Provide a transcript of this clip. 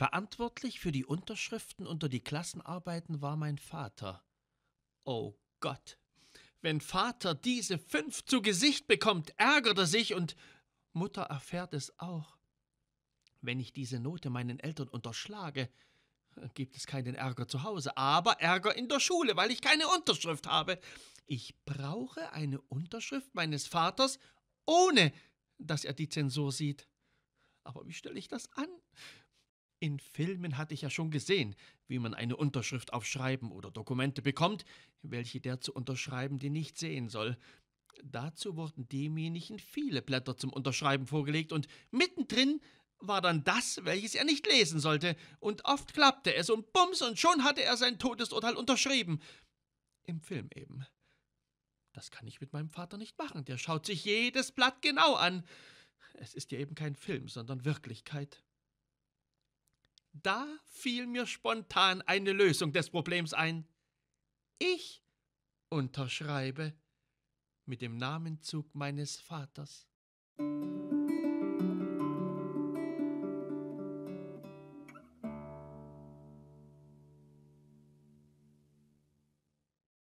Verantwortlich für die Unterschriften unter die Klassenarbeiten war mein Vater. Oh Gott. Wenn Vater diese fünf zu Gesicht bekommt, ärgert er sich und Mutter erfährt es auch. Wenn ich diese Note meinen Eltern unterschlage, gibt es keinen Ärger zu Hause, aber Ärger in der Schule, weil ich keine Unterschrift habe. Ich brauche eine Unterschrift meines Vaters, ohne dass er die Zensur sieht. Aber wie stelle ich das an? In Filmen hatte ich ja schon gesehen, wie man eine Unterschrift aufschreiben oder Dokumente bekommt, welche der zu unterschreiben, die nicht sehen soll. Dazu wurden demjenigen viele Blätter zum Unterschreiben vorgelegt und mittendrin war dann das, welches er nicht lesen sollte, und oft klappte es und bums und schon hatte er sein Todesurteil unterschrieben. Im Film eben. Das kann ich mit meinem Vater nicht machen, der schaut sich jedes Blatt genau an. Es ist ja eben kein Film, sondern Wirklichkeit. Da fiel mir spontan eine Lösung des Problems ein. Ich unterschreibe mit dem Namenzug meines Vaters.